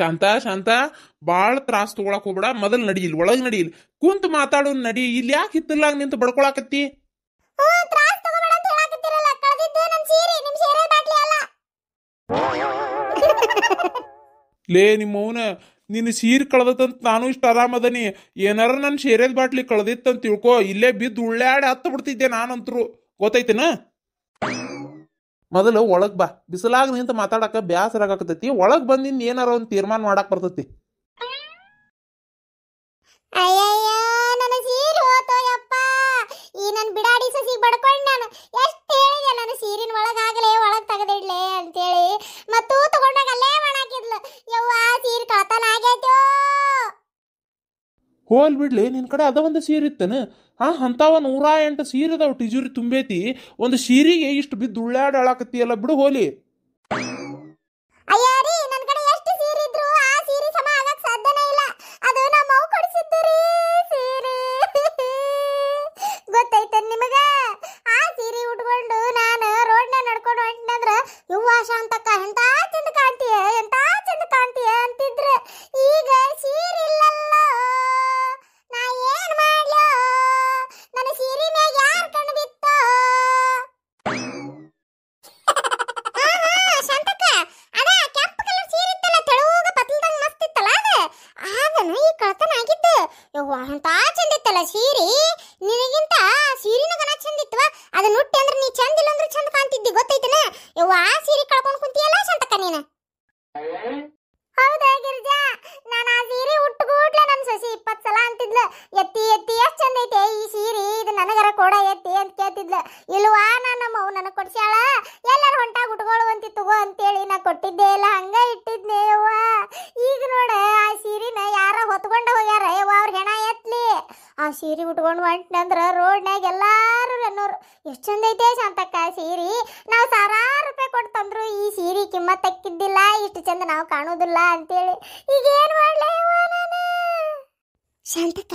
ಶಾಂತ ಶಾಂತ ಬಾಳ ತ್ರಾಸ್ ತಗೊಳಕ್ ಹೋಗ್ಬೇಡ ಮೊದಲ್ ನಡೀಲ್ ಒಳಗ್ ನಡೀಲ್ ಕುಂತ ಮಾತಾಡೋಣ ನಡಿ ಇಲ್ಲಿ ಯಾಕೆ ಹಿತ್ತಲಾಗ ನಿಂತು ಬಡ್ಕೊಳಕತ್ತಿ ಲೇ ಅವನ ನಿನ್ನ ಸೀರೆ ಕಳ್ದತ್ತಂತ ನಾನು ಇಷ್ಟು ಆರಾಮದನಿ ಏನಾರ ನನ್ನ ಶೇರೆದ ಬಾಟ್ಲಿ ಕಳ್ದಿತ್ತಂತ ತಿಳ್ಕೊ ಇಲ್ಲೇ ಬಿದ್ದು ಉಳ್ಳಾಡಿ ಹತ್ತು ಬಿಡ್ತಿದ್ದೆ ನಾನಂತರು ಗೊತ್ತೈತೆನಾ ಮೊದಲು ಒಳಗ್ ಬಾ ಬಿಸಿಲಾಗ ನಿಂತ ಮಾತಾಡಕ ಬ್ಯಾಸರಾಗತೈತಿ ಒಳಗ್ ಬಂದಿಂದ ಏನಾರ ಒಂದ್ ತೀರ್ಮಾನ ಮಾಡಾಕ್ ಬರ್ತತಿ ಹೋಲ್ ಬಿಡ್ಲಿ ನಿನ್ನ ಕಡೆ ಅದ ಒಂದು ಸೀರೆ ಹಾ ಹಾಂ ಅಂಥವ ನೂರ ಎಂಟು ಸೀರೆ ಅದಾವ ಟಿಜೂರಿ ತುಂಬೈತಿ ಒಂದು ಸೀರಿಗೆ ಇಷ್ಟು ಬಿದ್ದು ಅಳಾಕತ್ತಿ ಎಲ್ಲ ಬಿಡು ಹೋಲಿ ಇತ್ತಲ್ಲ ಸೀರೆ ನಿನಗಿಂತ ಸೀರಿನ ಗನ ಚಂದ ಇತ್ತು ಅದನ್ನ ಅಂದ್ರೆ ನೀ ಚಂದ ಇಲ್ಲ ಅಂದ್ರೆ ಚಂದ ಕಾಣ್ತಿದ್ದಿ ಗೊತ್ತೈತನ ಯವ್ವ ಆ ಸೀರೆ ಕಳ್ಕೊಂಡು ಕುಂತಿಯಲ್ಲ ಸಂತಕ ನೀನ ಹೌದಾ ಗಿರ್ಜಾ ನಾನು ಆ ಸೀರೆ ಉಟ್ಕೂಡ್ಲೆ ನನ್ನ ಸಸಿ 20 ಸಲ ಅಂತಿದ್ಲು ಎತ್ತಿ ಎತ್ತಿ ಎಷ್ಟು ಚಂದ ಐತೆ ಈ ಸೀರೆ ಇದು ನನಗರ ಕೊಡ ಎತ್ತಿ ಅಂತ ಕೇಳ್ತಿದ್ಲು ಇಲ್ವಾ ನಾನು ನಮ್ಮ ಅವು ನನಗೆ ಕೊಡ್ಸ್ಯಾಳ ಎಲ್ಲರೂ ಹೊಂಟಾಗಿ ಉಟ್ಕೊಳ್ಳು ಅಂತ ತಗೋ ಅಂತೇಳಿ ನಾ ಕೊಟ್ಟಿದ್ದೆ ಇಲ್ಲ ಹಂಗ ಇಟ್ಟಿದ್ನೇ ಯವ್ವ ಈಗ ನೋಡ ಆ ಸೀರಿನ ಯಾರ ಹೊತ್ಕೊಂಡ ಹೋಗ್ಯಾರ ಯವ್ವ ಅವ್ರ ಹೆಣ ಆ ಸೀರೆ ಉಟ್ಕೊಂಡು ಹೊಂಟ್ನಂದ್ರೆ ರೋಡ್ನಾಗ ಎಲ್ಲಾರು ಅನ್ನೋರು ಎಷ್ಟು ಚಂದ ಐತೆ ಶಾಂತಕ್ಕ ಸೀರೆ ನಾವು ಸಾವಿರಾರು ರೂಪಾಯಿ ಕೊಟ್ಟು ತಂದ್ರು ಈ ಸೀರೆ ಕಿಮ್ಮ ತಕ್ಕಿದ್ದಿಲ್ಲ ಇಷ್ಟು ಚಂದ ನಾವು ಕಾಣೋದಿಲ್ಲ ಅಂತೇಳಿ ಈಗ ಏನು ಮಾಡಲೇ ಶಾಂತಕ್ಕ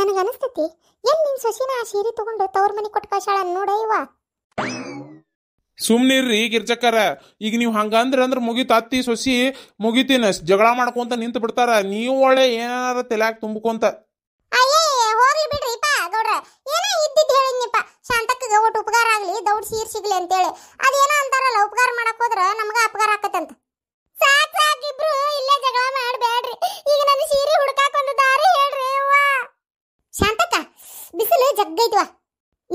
ನನಗೆ ಅನಿಸ್ತತಿ ಎಲ್ಲಿ ನಿನ್ನ ಸೊಸಿನ ಆ ಸೀರೆ ತಗೊಂಡು ತವ್ರ ಮನೆ ಕೊಟ್ಟು ಕಷಾಳ ನೋಡಯ್ಯವ ಸುಮ್ನಿರ್ರಿ ಗಿರ್ಜಕ್ಕರ ಈಗ ನೀವು ಹಂಗಂದ್ರೆ ಅಂದ್ರೆ ಮುಗಿತ ಅತ್ತಿ ಸೊಸಿ ಮುಗಿತೀನಿ ಜಗಳ ಮಾಡ್ಕೊಂತ ನಿಂತು ಬಿಡ್ತಾರ ನೀವು ಒಳ್ಳೆ ಏನಾರ ತಲೆಯಾಗಿ ತುಂಬಕೊಂತ ಆಕಿಗೆ ಒಟ್ಟು ಉಪಕಾರ ಆಗಲಿ ದೌಡ್ ಸೀರ್ ಸಿಗ್ಲಿ ಅಂತೇಳಿ ಅದೇನೋ ಅಂತಾರಲ್ಲ ಉಪಕಾರ ಮಾಡಕ್ ಹೋದ್ರೆ ನಮ್ಗೆ ಅಪಕಾರ ಆಕತ್ತಂತ ಸಾಕು ಸಾಕ್ ಇಬ್ರು ಇಲ್ಲೇ ಜಗಳ ಮಾಡಬೇಡ್ರಿ ಈಗ ನನ್ನ ಸೀರೆ ಹುಡುಕಾಕ ಒಂದು ದಾರಿ ಹೇಳ್ರಿ ಅವ್ವಾ ಶಾಂತಕ್ಕ ಬಿಸಿಲು ಜಗ್ಗೈತಿವಾ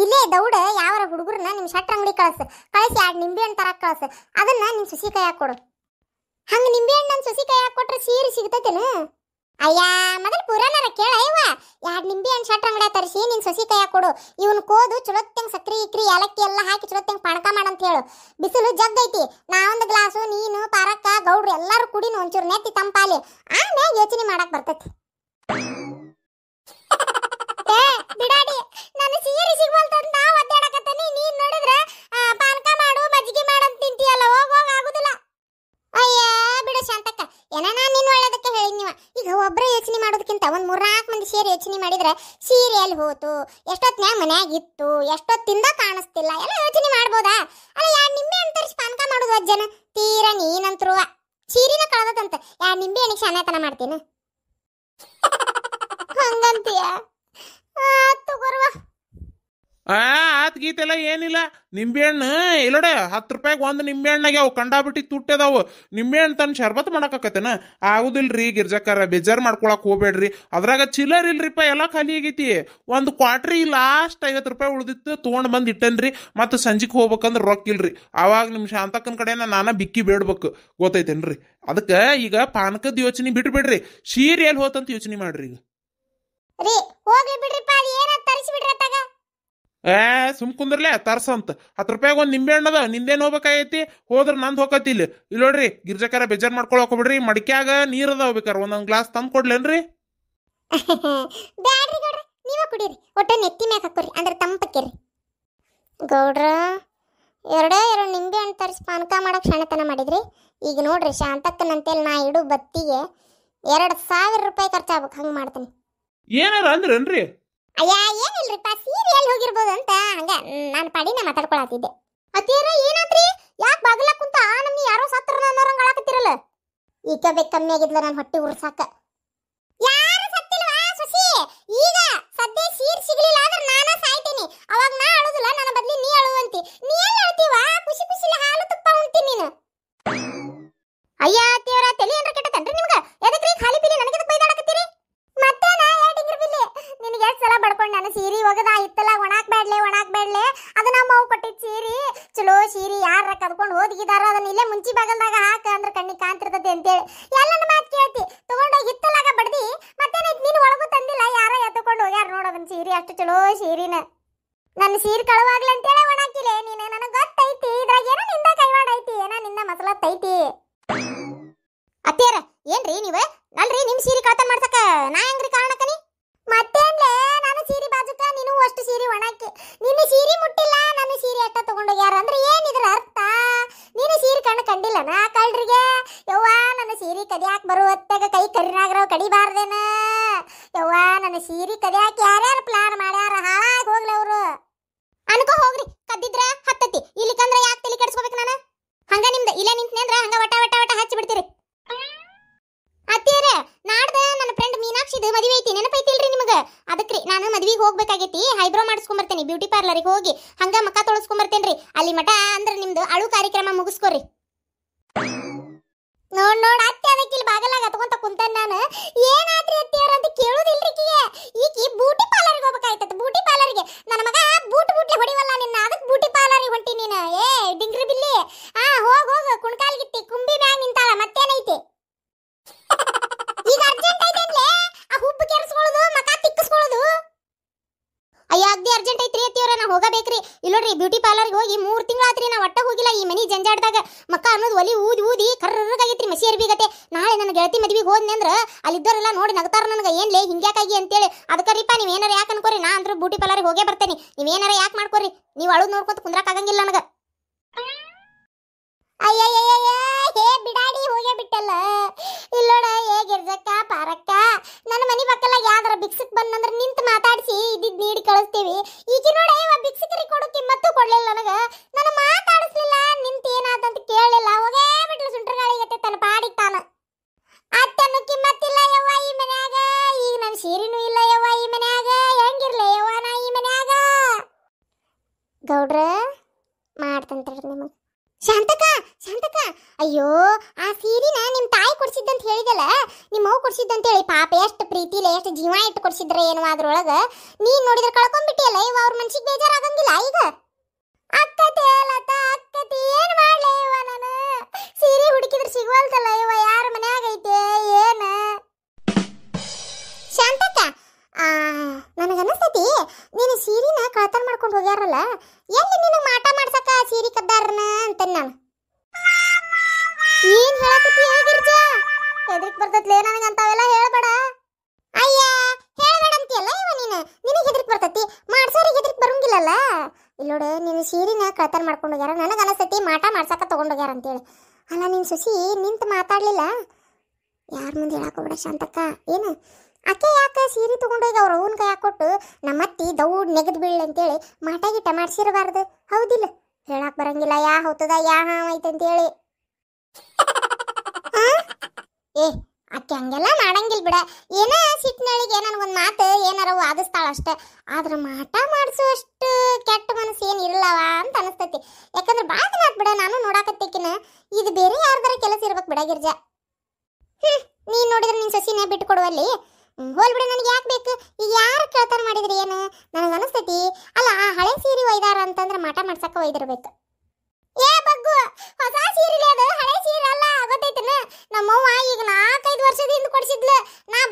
ಇಲ್ಲೇ ದೌಡ ಯಾವರ ಹುಡುಗರನ್ನ ನಿಮ್ಮ ಶಟ್ರ ಅಂಗಡಿ ಕಳ್ಸು ಕಳಿಸಿ ಎರಡು ನಿಂಬೆ ಹಣ್ಣು ತರಕ್ ಕಳಸ ಅದನ್ನ ನಿಮ್ಮ ಸುಸಿ ಕೈ ಹಾಕೊಡು ಹಂಗ ನಿಂಬೆ ಹಣ್ಣು ನನ್ನ ಸುಸಿ ಕೈ ಹಾಕೊಟ್ರೆ ಸೀರೆ ಸಿಗ್ತೈತೇನು ಅಯ್ಯ ಮೊದಲು ಪುರಾಣರ ಕೇಳ ಇವ ಎರಡು ನಿಂಬೆ ಹಣ್ಣು ಶಟ್ರ ಅಂಗಡಿ ತರಿಸಿ ನಿನ್ನ ಸೊಸಿ ಕೈಯ ಕೊಡು ಇವನು ಕೋದು ಚಲೋತ್ತಂಗೆ ಸಕ್ರಿ ಇಕ್ರಿ ಏಲಕ್ಕಿ ಎಲ್ಲ ಹಾಕಿ ಚಲೋತ್ತಂಗೆ ಪಣಕ ಮಾಡಂತ ಹೇಳು ಬಿಸಿಲು ಜಗ್ಗೈತಿ ನಾ ಒಂದು ಗ್ಲಾಸು ನೀನು ಪಾರಕ್ಕ ಗೌಡ್ರು ಎಲ್ಲರೂ ಕುಡಿನು ಒಂಚೂರು ನೆತ್ತಿ ತಂಪಾಲಿ ಆಮೇಲೆ ಯೋಚನೆ ಮಾಡಕ್ ಬರ್ತೈತಿ ಬಿಡಾಡಿ ನಾನು ಸೀರೆ ಸಿಗ್ವಲ್ತಂತ ಸೀರೆ ಯೋಚನೆ ಮಾಡಿದ್ರೆ ಸೀರೆ ಎಲ್ಲಿ ಹೋತು ಎಷ್ಟೊತ್ತಿನ ಮನ್ಯಾಗ ಇತ್ತು ಎಷ್ಟೊತ್ತಿಂದ ಕಾಣಿಸ್ತಿಲ್ಲ ಎಲ್ಲ ಯೋಚನೆ ಮಾಡ್ಬೋದಾ ಅಲ್ಲ ಯಾರು ನಿಂಬೆ ಹಣ್ಣು ತರಿಸಿ ಪಾನಕ ಮಾಡೋದು ಅಜ್ಜನ ತೀರ ನೀನಂತ್ರು ಸೀರಿನ ಕಳೆದಂತ ಯಾರು ನಿಂಬೆ ಎಣಿಕೆ ಶಾನೆತನ ಮಾಡ್ತೀನಿ ಹಂಗಂತೀಯ ತಗೋರ್ವಾ ಆ ಆತ್ ಗೀತೆಲ್ಲ ಏನಿಲ್ಲ ನಿಂಬೆಹಣ್ಣು ಇಲ್ಲಡ ಹತ್ತು ರೂಪಾಯಿಗೆ ಒಂದು ನಿಂಬೆಹಣ್ಣಾಗ್ಯಾವು ಕಂಡಾಬಿಟ್ಟು ತುಟ್ಟಿದಾವು ನಿಂಬೆಹಣ್ಣು ತನ್ನ ಶರ್ಬತ್ ಮಾಡೋಕತ್ತೇನ ಆಗುದಿಲ್ರಿ ಗಿರ್ಜಕ್ಕಾರ ಬೇಜಾರು ಮಾಡ್ಕೊಳಕ್ ಹೋಗ್ಬೇಡ್ರಿ ಅದ್ರಾಗ ಚಿಲ್ಲರ್ ಇಲ್ರಿಪ್ಪ ಎಲ್ಲ ಖಾಲಿ ಆಗೈತಿ ಒಂದು ಕ್ವಾಟ್ರಿ ಲಾಸ್ಟ್ ಐವತ್ತು ರೂಪಾಯಿ ಉಳ್ದಿತ್ತು ತೊಗೊಂಡು ಬಂದು ಇಟ್ಟನ್ರಿ ಮತ್ತು ಸಂಜೆಗೆ ಹೋಗ್ಬೇಕಂದ್ರೆ ರೊಕ್ಕ ಇಲ್ರಿ ಆವಾಗ ನಿಮ್ಮ ಶಾಂತಕ್ಕನ ಕಡೆನ ನಾನು ಬಿಕ್ಕಿ ಬೇಡ್ಬೇಕು ಗೊತ್ತೈತೇನ್ರಿ ಅದಕ್ಕೆ ಈಗ ಪಾನಕದ ಯೋಚನೆ ಬಿಟ್ಬಿಡ್ರಿ ಶೀರಿ ಎಲ್ಲಿ ಹೋತಂತ ಯೋಚನೆ ಮಾಡ್ರಿ ಈಗ ಏ ಸುಮ್ ಕುಂದ್ರಲೆ ತರ್ಸ ಹತ್ತು ರೂಪಾಯಿಗೆ ಒಂದು ನಿಂಬೆ ಹಣ್ಣದ ನಿಂದೇನು ಹೋಗ್ಬೇಕಾಗೈತಿ ಹೋದ್ರೆ ನಂದು ಹೋಗತಿ ಇಲ್ಲಿ ನೋಡ್ರಿ ಗಿರ್ಜಕಾರ ಬೇಜಾರು ಮಾಡ್ಕೊಳಕ್ ಬಿಡ್ರಿ ಮಡಿಕ್ಯಾಗ ನೀರು ಅದಾವ ಬೇಕಾರೆ ಒಂದೊಂದು ಗ್ಲಾಸ್ ತಂದು ಕೊಡ್ಲೇನ್ರಿ ಬ್ಯಾಡ್ರಿ ಗೌಡ್ರ ನೀವ ಕುಡೀರಿ ಒಟ್ಟ ನೆತ್ತಿ ಮ್ಯಾಗ ಹಾಕೋರಿ ಅಂದ್ರೆ ತಂಪಕ್ಕಿರಿ ಗೌಡ್ರ ಎರಡೇ ಎರಡು ನಿಂಬೆ ಹಣ್ಣು ತರಿಸಿ ಪಾನಕ ಮಾಡೋಕೆ ಕ್ಷಣತನ ಮಾಡಿದ್ರಿ ಈಗ ನೋಡ್ರಿ ಶಾಂತಕ್ಕನಂತೇಳಿ ನಾ ಇಡು ಬತ್ತಿಗೆ ಎರಡು ಸಾವಿರ ರೂಪಾಯಿ ಖರ್ಚಾಗ್ಬೇಕು ಹಂಗೆ ಮಾಡ್ತೀನಿ ಏನಾರ ಅಂದ್ರೇನ್ರಿ ಅಯ್ಯ ಏನಿಲ್ರಿಪ್ಪ ಸೀರೆ ಎಲ್ಲಿ ಹೋಗಿರ್ಬೋದು ಅಂತ ಹಂಗ ನಾನು ಪಾಡಿನ ಮಾತಾಡ್ಕೊಳತಿದ್ದೆ ಅತ್ತೇರ ಏನಾತ್ರಿ ಯಾಕೆ ಬಾಗಿಲ ಕುಂತ ನಮ್ಗೆ ಯಾರೋ ಸತ್ರ ಅನ್ನೋರಂಗ್ ಆಳಕತ್ತಿರಲ್ಲ ಈಗ ಬೇಕು ಕಮ್ಮಿ ಆಗಿದ್ಲ ನಾನು ಹೊಟ್ಟೆ ಉರ್ಸಾಕ ಯಾರು ಸತ್ತಿಲ್ವಾ ಸೊಸಿ ಈಗ ಸದ್ಯ ಸೀರ್ ಸಿಗ್ಲಿಲ್ಲ ಅಂದ್ರೆ ನಾನ ಸಾಯ್ತೀನಿ ಅವಾಗ ನಾ ಅಳುದಿಲ್ಲ ನನ್ನ ಬದ್ಲಿ ನೀ ಅಳುವಂತಿ ನೀ ಅಂತೇಳಿ ಎಲ್ಲನ ಮಾತು ಕೇಳ್ತಿ ತಗೊಂಡೋಗಿ ಹಿತ್ತಲಾಗ ಬಡ್ದಿ ಮತ್ತೆ ನೀನು ಒಳಗೂ ತಂದಿಲ್ಲ ಯಾರೋ ಎತ್ತಕೊಂಡು ಹೋಗ್ಯಾರ ನೋಡೋದನ್ ಸೀರೆ ಅಷ್ಟು ಚಲೋ ಸೀರಿನ ನನ್ನ ಸೀರೆ ಕಳವಾಗ್ಲಿ ಅಂತೇಳಿ ಒಣಾಕಿಲೆ ನೀನು ನನಗೆ ಗೊತ್ತೈತಿ ಇದ್ರಾಗ ಏನೋ ನಿಂದ ಕೈವಾಡ ಐತಿ ಏನೋ ನಿಂದ ತೈತಿ ಅತ್ತೇರ ಏನ್ರಿ ನೀವು ಅಲ್ರಿ ನಿಮ್ ಸೀರೆ ಕಳತನ ಮಾಡ್ಸಕ ನಾ ಹೆಂಗ್ರಿ ಕಾರಣಕ್ಕನಿ ಮತ್ತೇನ್ಲೇ ನಾನು ಸೀರೆ ಬಾಜುಕ ನೀನು ಅಷ್ಟು ಸೀರೆ ಒಣಾಕಿ ನಿನ್ನ ಕಡಿಬಾರ್ದೇನ ಯವ್ವ ನನ್ನ ಸೀರೆ ಕದಿಯಾಕ ಯಾರ್ಯಾರು ಪ್ಲಾನ್ ಮಾಡ್ಯಾರ ಹಾಳಾಗಿ ಹೋಗ್ಲಿ ಅವರು ಅನ್ಕೋ ಹೋಗ್ರಿ ಕದ್ದಿದ್ರ ಹತ್ತತಿ ಇಲ್ಲಿ ಇಲ್ಲಿಕಂದ್ರ ಯಾಕೆ ತಲೆ ಕೆಡಿಸ್ಕೋಬೇಕು ನಾನು ಹಂಗ ನಿಮ್ದು ಇಲ್ಲೇ ನಿಂತ್ನೆ ಅಂದ್ರ ಹಂಗ ವಟ ವಟ ವಟ ಹಚ್ಚಿ ಬಿಡ್ತೀರಿ ಅತ್ತಿಯರೇ ನಾಡ್ದ ನನ್ನ ಫ್ರೆಂಡ್ ಮೀನಾಕ್ಷಿದು ಮದುವೆ ಐತಿ ನೆನಪೈತಿಲ್ರಿ ನಿಮಗೆ ಅದಕ್ರಿ ನಾನು ಮದ್ವಿಗೆ ಹೋಗ್ಬೇಕಾಗೈತಿ ಹೈಬ್ರೋ ಮಾಡಿಸ್ಕೊಂಬರ್ತೇನೆ ಬ್ಯೂಟಿ ಪಾರ್ಲರಿಗೆ ಹೋಗಿ ಹಂಗ ಮಕ್ಕ ತೊಳಸ್ಕೊಂಬರ್ತೇನ್ರಿ ಅಲ್ಲಿ ಮಠ ಅಂದ್ರೆ ನಿಮ್ದು ಅಳು ಕಾರ್ಯಕ್ರಮ ಮುಗಿಸ್ಕೋರಿ ನೋಡ್ ನೋಡ್ ಅಂತ ನಾನು ಹೋಗಬೇಕ್ರಿ ಇಲ್ಲೋಡ್ರಿ ಬ್ಯೂಟಿ ಪಾರ್ಲರ್ಗೆ ಹೋಗಿ ಮೂರು ತಿಂಗಳಾತ್ರಿ ನಾ ಒಟ್ಟ ಹೋಗಿಲ್ಲ ಈ ಮನಿ ಜಂಜಾಡ್ದಾಗ ಮಕ್ಕ ಅನ್ನೋದು ಒಲಿ ಊದಿ ಊದಿ ಕರ್ರಗಾಗೈತ್ರಿ ಮಸಿ ಗತೆ ನಾಳೆ ನನ್ನ ಗೆಳತಿ ಮದ್ವಿಗೆ ಹೋದ್ನೆ ಅಂದ್ರೆ ಅಲ್ಲಿದ್ದವರೆಲ್ಲ ನೋಡಿ ನಗ್ತಾರ ನನಗೆ ಏನ್ ಲೇ ಹಿಂಗ್ಯಾಕಾಗಿ ಅಂತೇಳಿ ಅದಕ್ಕೆ ನೀವು ಏನಾರ ಯಾಕೆ ಅನ್ಕೋರಿ ನಾ ಅಂದ್ರೆ ಬ್ಯೂಟಿ ಪಾರ್ಲರ್ಗೆ ಹೋಗೇ ಬರ್ತೇನೆ ಏನಾರ ಯಾಕೆ ಮಾಡ್ಕೋರಿ ನೀವು ಅಳು ನೋಡ್ಕೊತ ಕುಂದ್ರಾಕಾಗಂಗಿಲ್ಲ ನನಗೆ ಏ ಬಿಡಾಡಿ ಹೋಗೇ ಬಿಟ್ಟಲ್ಲ ಇಲ್ಲೋಡ ಏ ಗಿರ್ಜಕ್ಕ ಪಾರಕ್ಕ ನನ್ನ ಮನೆ ಬಕ್ಕಲ್ಲ ಯಾವ್ದಾರ ಬಿಕ್ಸಕ್ ಬಂದಂದ್ರೆ ನಿಂತ ಮಾತಾಡಿಸಿ ಇದ್ದಿದ್ದು ನೀಡಿ ಕಳಿಸ್ತೀವಿ ಈಗ ನೋಡ ಬಿಕ್ಸಕ್ರಿ ಕೊಡೋಕೆ ಮತ್ತು ಕೊಡ್ಲಿಲ್ಲ ನನಗೆ ನನ್ನ ಆ ಸೀರಿನ ನಿಮ್ಮ ತಾಯಿ ಕೊಡಿಸಿದ್ದಂತ ಹೇಳಿದಲ್ಲ ನಿಮ್ಮ ಅವ್ ಕೊಡ್ಸಿದ್ದಂತ ಹೇಳಿ ಪಾಪ ಎಷ್ಟು ಪ್ರೀತಿಲೆ ಎಷ್ಟು ಜೀವ ಇಟ್ಟು ಕೊಡಿಸಿದ್ರೆ ಏನು ಅದ್ರೊಳಗ ನೀನ್ ನೋಡಿದ್ರೆ ಕಳ್ಕೊಂಡ್ಬಿಟ್ಟಿಯಲ್ಲ ಇವ ಅವ್ರ ಮನ್ಸಿಗೆ ಬೇಜಾರಾಗಂಗಿಲ್ಲ ಈಗ ಅಕ್ಕತೆ ಲತಾ ಅಕ್ಕತಿ ಏನ್ ಮಾಡ್ಲೆ ಇವ ನಾನು ಸೀರೆ ಹುಡುಕಿದ್ರೆ ಸಿಗುವಲ್ತಲ್ಲ ಇವ ಯಾರ ಮನ್ಯಾಗ ಐತೆ ಏನ ಇದ್ಲೇ ನನಗೆ ಅಂತಾವೆಲ್ಲ ಹೇಳಬೇಡ ಅಯ್ಯ ಹೇಳಬೇಡ ಅಂತೀಯಲ್ಲ ಇವ ನೀನು ನಿನಗೆ ಹೆದರಿಕೆ ಬರ್ತತಿ ಮಾಡ್ಸೋರಿಗೆ ಹೆದರಿಕೆ ಬರಂಗಿಲ್ಲಲ್ಲ ಇಲ್ಲೋಡೆ ನಿನ್ನ ನೀನು ಸೀರಿನ ಕಳ್ತನ ಮಾಡ್ಕೊಂಡು ಹೋಗ್ಯಾರ ನನಗೆ ಅನಿಸ್ತೈತಿ ಮಾಟ ಮಾಡ್ಸಕ್ಕ ತಗೊಂಡು ಹೋಗ್ಯಾರ ಅಂತೇಳಿ ಅಲ್ಲ ನಿನ್ನ ಸುಸಿ ನಿಂತು ಮಾತಾಡಲಿಲ್ಲ ಯಾರ ಮುಂದೆ ಹೇಳಕ್ಕೋಬೇಡ ಶಾಂತಕ್ಕ ಏನು ಅಕ್ಕೆ ಯಾಕೆ ಸೀರೆ ತೊಗೊಂಡೋಗಿ ಅವ್ರ ಅವನ ಕೈ ಹಾಕೊಟ್ಟು ನಮ್ಮತ್ತಿ ದೌಡ್ ನೆಗೆದು ಬೀಳ್ ಅಂತೇಳಿ ಮಾಟಾಗಿ ಟಮಾಡ್ಸಿರಬಾರ್ದು ಹೌದಿಲ್ಲ ಹೇಳಕ್ ಬರಂಗಿಲ್ಲ ಯಾ ಹೌತದ ಯಾ ಹಾಂ ಐತಂತೇಳಿ ಏ ಆಕೆ ಹಂಗೆಲ್ಲ ಮಾಡಂಗಿಲ್ಲ ಬಿಡ ಏನ ಸಿಟ್ಟಿನಳಿಗೆ ನನಗೊಂದು ಮಾತು ಏನಾರ ವಾದಿಸ್ತಾಳ ಅಷ್ಟೇ ಆದ್ರೆ ಮಾಟ ಮಾಡಿಸುವಷ್ಟು ಕೆಟ್ಟ ಮನಸ್ಸು ಏನು ಇರಲ್ಲವ ಅಂತ ಅನಿಸ್ತೈತಿ ಯಾಕಂದ್ರೆ ಬಾಕಿ ಮಾತು ಬಿಡ ನಾನು ನೋಡಾಕತ್ತೇಕಿನ ಇದು ಬೇರೆ ಯಾರ್ದಾರ ಕೆಲಸ ಇರ್ಬೇಕು ಬಿಡ ಗಿರ್ಜಾ ಹ್ಞೂ ನೀನು ನೋಡಿದ್ರೆ ನಿನ್ನ ಸೊಸಿನೇ ಬಿಟ್ಟುಕೊಡುವಲ್ಲಿ ಕೊಡುವಲ್ಲಿ ಹೋಲ್ ಬಿಡ ನನಗೆ ಯಾಕೆ ಬೇಕು ಈಗ ಯಾರು ಕೇಳ್ತಾರ ಮಾಡಿದ್ರಿ ಏನು ನನಗೆ ಅನಿಸ್ತೈತಿ ಅಲ್ಲ ಆ ಹಳೆ ಸೀರೆ ಒಯ್ದಾರ ಅಂತಂದ್ರೆ ಮಾಟ ಮಾಡ್ಸಕ್ಕ ಒಯ್ದಿರ್ಬೇಕು ಏ ಬಗ್ಗು ಹೊಸ ಸೀರೆ ಅದು ಹಳೆ ಸೀರೆ ಅಲ್ಲ ಗೊತ್ತೈತನ ನಮ್ಮವ್ವ ಈಗ ನಾ கொடிச்சிட்டுல நான்